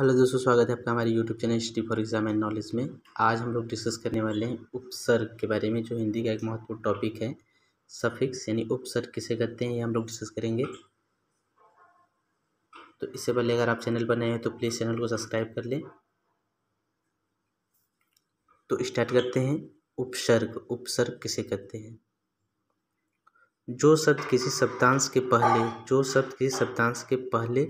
hello दोस्तों स्वागत है आपका हमारे YouTube channel study for exam and knowledge में आज हम लोग डिस्कस करने वाले हैं उपसर्ग के बारे में जो हिंदी का एक महत्वपूर्ण टॉपिक है सफिक्स यानी उपसर्ग किसे कहते हैं ये हम लोग डिस्कस करेंगे तो इससे पहले अगर आप चैनल पर नए हैं तो प्लीज़ चैनल को सब्सक्राइब कर लें तो स्टार्ट करते हैं उपसर्ग उपसर्ग किसे कहते हैं जो शब्द किसी शब्दांश के पहले जो शब्द किसी शब्दांश के पहले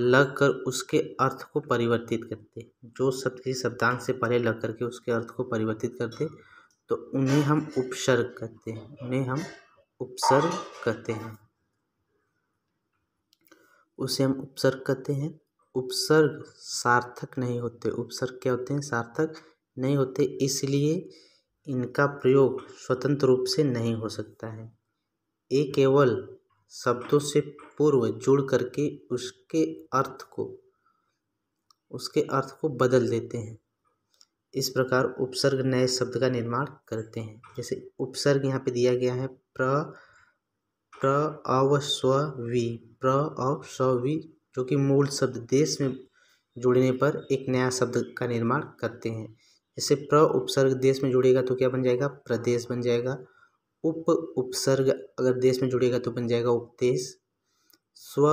लग कर उसके अर्थ को परिवर्तित करते जो शब्द किसी शब्दांश से पहले लग करके उसके अर्थ को परिवर्तित करते तो उन्हें हम उपसर्ग कहते हैं उन्हें हम उपसर्ग कहते हैं उसे हम उपसर्ग कहते हैं उपसर्ग सार्थक नहीं होते उपसर्ग क्या होते हैं सार्थक नहीं होते इसलिए इनका प्रयोग स्वतंत्र रूप से नहीं हो सकता है ये केवल शब्दों से पूर्व जुड़ करके उसके अर्थ को उसके अर्थ को बदल देते हैं इस प्रकार उपसर्ग नए शब्द का निर्माण करते हैं जैसे उपसर्ग यहाँ पे दिया गया है प्र प्र अव स्व वी प्र अव जो कि मूल शब्द देश में जुड़ने पर एक नया शब्द का निर्माण करते हैं जैसे प्र उपसर्ग देश में जुड़ेगा तो क्या बन जाएगा प्रदेश बन जाएगा उप उपसर्ग अगर देश में जुड़ेगा तो बन जाएगा उपदेश स्व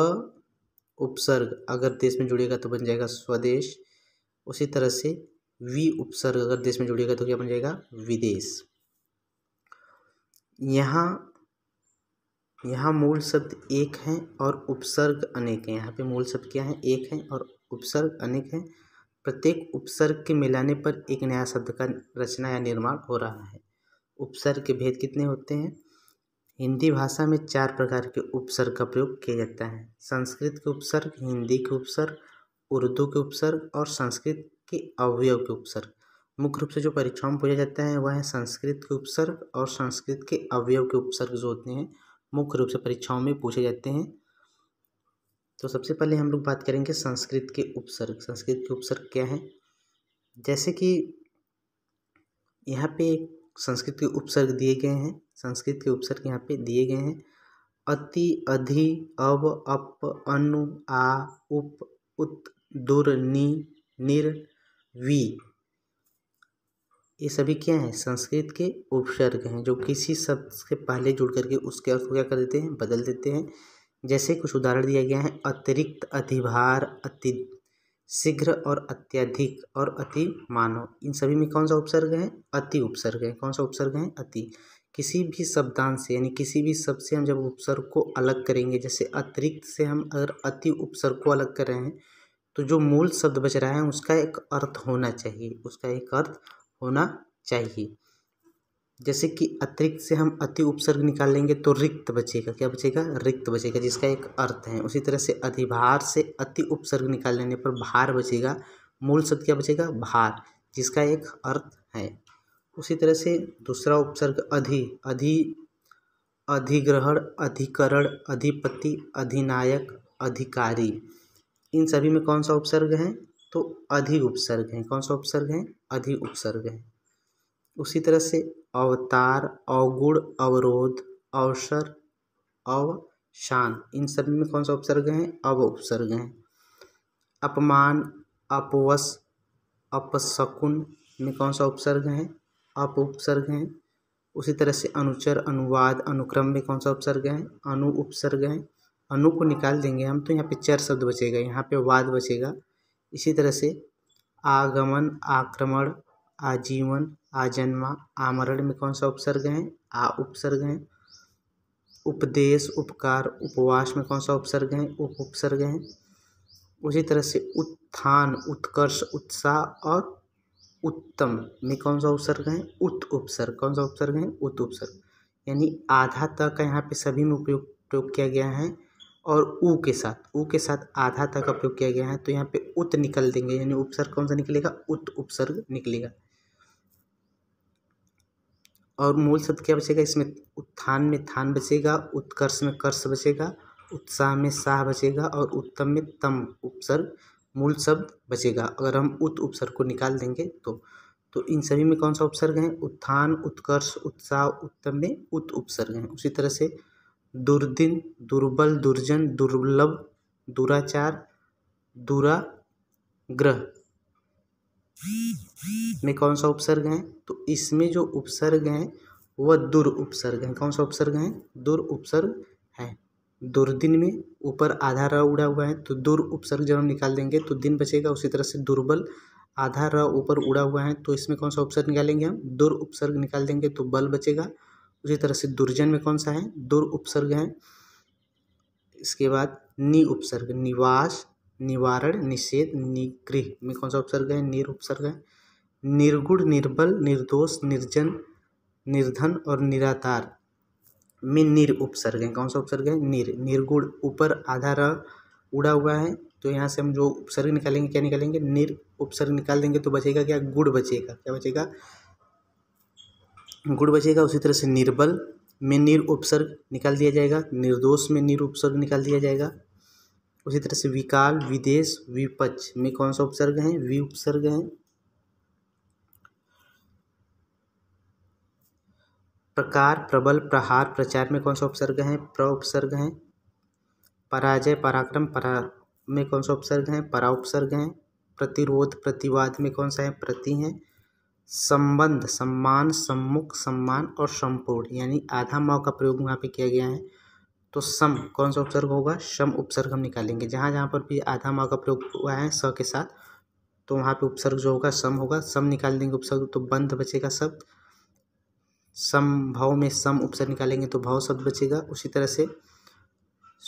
उपसर्ग अगर देश में जुड़ेगा तो बन जाएगा स्वदेश उसी तरह से वि उपसर्ग अगर देश में जुड़ेगा तो क्या बन जाएगा विदेश यहाँ यहाँ मूल शब्द एक हैं और उपसर्ग अनेक हैं यहाँ पे मूल शब्द क्या है एक हैं और उपसर्ग अनेक हैं प्रत्येक उपसर्ग के मिलाने पर एक नया शब्द का रचना या निर्माण हो रहा है उपसर्ग के भेद कितने होते हैं हिंदी भाषा में चार प्रकार के उपसर्ग का प्रयोग किया जाता है संस्कृत के उपसर्ग हिंदी के उपसर्ग उर्दू के उपसर्ग और संस्कृत के अवयव के उपसर्ग मुख्य रूप से जो परीक्षाओं में पूछा जाता है वह है संस्कृत के उपसर्ग और संस्कृत के अवयव के उपसर्ग जो होते हैं मुख्य रूप से परीक्षाओं में पूछे जाते हैं तो सबसे पहले हम लोग बात करेंगे संस्कृत के उपसर्ग संस्कृत के उपसर्ग क्या है जैसे कि यहाँ पे संस्कृत के उपसर्ग दिए गए हैं संस्कृत के उपसर्ग यहाँ पे दिए गए हैं अति अधि अब अप अनु आ उप उत दुर नी निर वी ये सभी क्या हैं संस्कृत के उपसर्ग हैं जो किसी शब्द के पहले जुड़ करके उसके अर्थ को क्या कर देते हैं बदल देते हैं जैसे कुछ उदाहरण दिया गया है अतिरिक्त अधिभार अति शीघ्र और अत्यधिक और अति मानव इन सभी में कौन सा उपसर्ग है अति उपसर्ग है कौन सा उपसर्ग है अति किसी भी शब्दांश से यानी किसी भी शब्द से हम जब उपसर्ग को अलग करेंगे जैसे अतिरिक्त से हम अगर अति उपसर्ग को अलग कर रहे हैं तो जो मूल शब्द बच रहा है उसका एक अर्थ होना चाहिए उसका एक अर्थ होना चाहिए जैसे कि अतिरिक्त से हम अति उपसर्ग निकालेंगे तो रिक्त बचेगा क्या बचेगा रिक्त बचेगा जिसका एक अर्थ है उसी तरह से अधिभार से अति उपसर्ग निकाल लेने पर भार बचेगा मूल शब्द क्या बचेगा भार जिसका एक अर्थ है उसी तरह से दूसरा उपसर्ग अधि अधि अधिग्रहण अधिकरण अधिपति अधिनायक अधिकारी इन सभी में कौन सा उपसर्ग है तो अधि उपसर्ग है कौन सा उपसर्ग है अधि उपसर्ग है उसी तरह से अवतार अवगुण अवरोध अवसर अवशान इन सब में कौन सा उपसर्ग है अव उपसर्ग हैं अपमान अपवश अपशकुन में कौन सा उपसर्ग है अप उपसर्ग हैं उसी तरह से अनुचर अनुवाद अनुक्रम में कौन सा उपसर्ग है अनु उपसर्ग है अनु को निकाल देंगे हम तो यहाँ पे चर शब्द बचेगा यहाँ पे वाद बचेगा इसी तरह से आगमन आक्रमण आजीवन आजन्मा आमरण में कौन सा उपसर्ग है आ उपसर्ग है उपदेश उपकार उपवास में कौन सा उपसर्ग है उप उपसर्ग है उसी तरह से उत्थान उत्कर्ष उत्साह और उत्तम में कौन सा उपसर्ग है उत उपसर्ग कौन सा उपसर्ग है उत उपसर्ग यानी आधा तक का यहाँ पे सभी में उपयोग प्रयोग किया गया है और ऊ के साथ ऊ के साथ आधा तक का प्रयोग किया गया है तो यहाँ पे उत निकल देंगे यानी उपसर्ग कौन सा निकलेगा उत उपसर्ग निकलेगा और मूल शब्द क्या बचेगा इसमें उत्थान में थान बचेगा उत्कर्ष में कर्ष बचेगा उत्साह में साह बचेगा और उत्तम में तम उपसर्ग मूल शब्द बचेगा अगर हम उत उपसर्ग को निकाल देंगे तो तो इन सभी में कौन सा उपसर्ग है उत्थान उत्कर्ष उत्साह उत्तम में उत उपसर्ग हैं उसी तरह से दुर्दिन दुर्बल दुर्जन दुर्लभ दुराचार दुरा ग्रह में कौन सा उपसर्ग है तो इसमें जो उपसर्ग है वह दुर उपसर्ग है कौन सा उपसर्ग है दुर उपसर्ग दुर दुर्दिन में ऊपर आधा रह उड़ा हुआ है तो दुर उपसर्ग जब हम निकाल देंगे तो दिन बचेगा उसी तरह से दुर्बल आधा रह ऊपर उड़ा हुआ है तो इसमें कौन सा उपसर्ग निकालेंगे हम दुर उपसर्ग निकाल देंगे तो बल बचेगा उसी तरह से दुर्जन में कौन सा है दुर उपसर्ग है इसके बाद नि उपसर्ग निवास निवारण निषेध निगृह में कौन सा उपसर्ग है निर उपसर्ग है निर्गुण निर्बल निर्दोष निर्जन निर्धन और निराधार में निर उपसर्ग है कौन सा उपसर्ग है निर निर्गुण ऊपर आधा र उड़ा हुआ है तो यहाँ से हम जो उपसर्ग निकालेंगे क्या निकालेंगे निर उपसर्ग निकाल देंगे तो बचेगा क्या गुड़ बचेगा क्या बचेगा गुड़ बचेगा उसी तरह से निर्बल में निर उपसर्ग निकाल दिया जाएगा निर्दोष में निर उपसर्ग निकाल दिया जाएगा उसी तरह से विकाल विदेश विपक्ष में कौन सा उपसर्ग है वी उपसर्ग है प्रकार प्रबल प्रहार प्रचार में कौन सा उपसर्ग है प्र उपसर्ग है पराजय पराक्रम परा में कौन सा उपसर्ग है परा उपसर्ग है प्रतिरोध प्रतिवाद में कौन सा है प्रति है संबंध सम्मान सम्मुख सम्मान और संपूर्ण यानी आधा माव का प्रयोग वहाँ पे किया गया है तो सम कौन सा उपसर्ग होगा सम उपसर्ग हम निकालेंगे जहाँ जहाँ पर भी आधा माँ का प्रयोग हुआ है स के साथ तो वहाँ पे उपसर्ग जो होगा सम होगा सम निकाल देंगे उपसर्ग तो बंध बचेगा शब्द भाव में सम उपसर्ग निकालेंगे तो भाव शब्द बचेगा उसी तरह से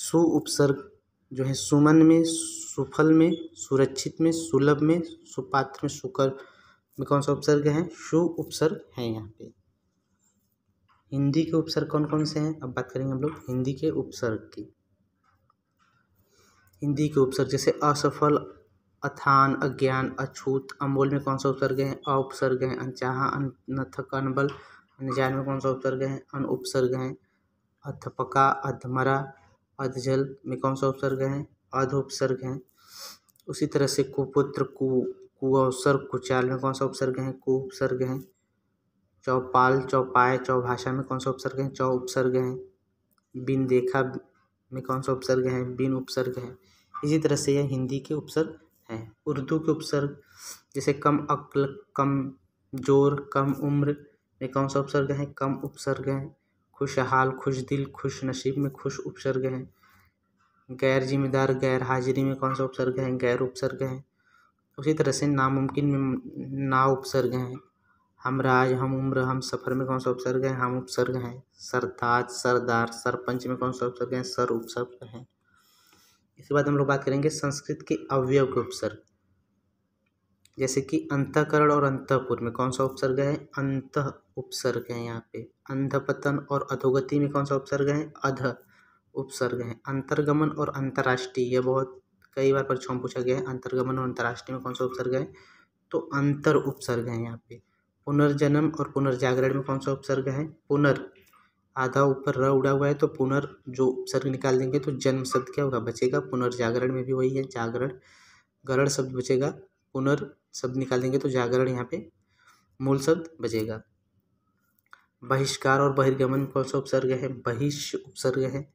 सु उपसर्ग जो है सुमन में सुफल में सुरक्षित में सुलभ में सुपात्र में सुकर में कौन सा उपसर्ग है सु उपसर्ग है यहाँ पे हिंदी के उपसर्ग कौन कौन से हैं अब बात करेंगे हम लोग हिंदी के उपसर्ग की हिंदी के उपसर्ग जैसे असफल अथान अज्ञान अछूत अमोल में कौन सा उपसर्ग है अउपसर्ग है अनचाह अनथक अनबल अनजान में कौन सा उपसर्ग है अन उपसर्ग है अथपका अधमरा अधजल में कौन सा उपसर्ग है अध उपसर्ग है उसी तरह से कुपुत्र कु कुअवसर कुचाल में कौन सा उपसर्ग है कु उपसर्ग है चौपाल चौपाए चौभाषा में कौन से उपसर्ग हैं चौ उपसर्ग है बिन देखा में कौन से उपसर्ग हैं बिन उपसर्ग हैं इसी तरह से यह हिंदी के उपसर्ग हैं उर्दू के उपसर्ग जैसे कम अक्ल कम जोर कम उम्र में कौन सा उपसर्ग है कम उपसर्ग हैं खुशहाल खुश दिल खुश नसीब में खुश उपसर्ग हैं गैर जिम्मेदार गैर हाजिरी में कौन सा उपसर्ग है गैर उपसर्ग हैं उसी तरह से नामुमकिन में ना उपसर्ग हैं हम राज हम उम्र हम सफ़र में कौन सा उपसर्ग है हम उपसर्ग हैं सरताज सरदार सरपंच में कौन सा उपसर्ग है सर उपसर्ग हैं इसके बाद हम लोग बात करेंगे संस्कृत के अवयव के उपसर्ग जैसे कि अंतकरण और अंतपुर में कौन सा उपसर्ग है अंत उपसर्ग है यहाँ पे अंधपतन और अधोगति में कौन सा उपसर्ग है अध उपसर्ग है अंतर्गमन और अंतर्राष्ट्रीय यह बहुत कई बार परीक्षाओं पूछा गया है अंतर्गमन और अंतर्राष्ट्रीय में कौन सा उपसर्ग है तो अंतर उपसर्ग है यहाँ पे पुनर्जन्म और पुनर्जागरण में कौन सा उपसर्ग है पुनर् आधा ऊपर र उड़ा हुआ है तो पुनर् जो उपसर्ग निकाल देंगे तो जन्म शब्द क्या होगा बचेगा पुनर्जागरण में भी वही है जागरण गरण शब्द बचेगा पुनर् शब्द निकाल देंगे तो जागरण यहाँ पे मूल शब्द बचेगा बहिष्कार और बहिर्गमन कौन सा उपसर्ग है बहिष्य उपसर्ग है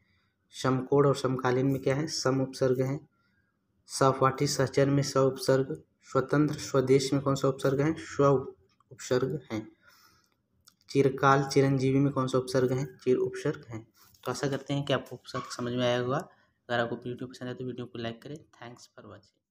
समकोण और समकालीन में क्या है सम उपसर्ग है सफवाठी सहचर में स उपसर्ग स्वतंत्र स्वदेश में कौन सा उपसर्ग है स्व उपसर्ग है चिरकाल चिरंजीवी में कौन सा उपसर्ग है चिर उपसर्ग है तो आशा करते हैं कि आपको उपसर्ग समझ में आया होगा अगर आपको वीडियो पसंद आए तो वीडियो को लाइक करें थैंक्स फॉर वॉचिंग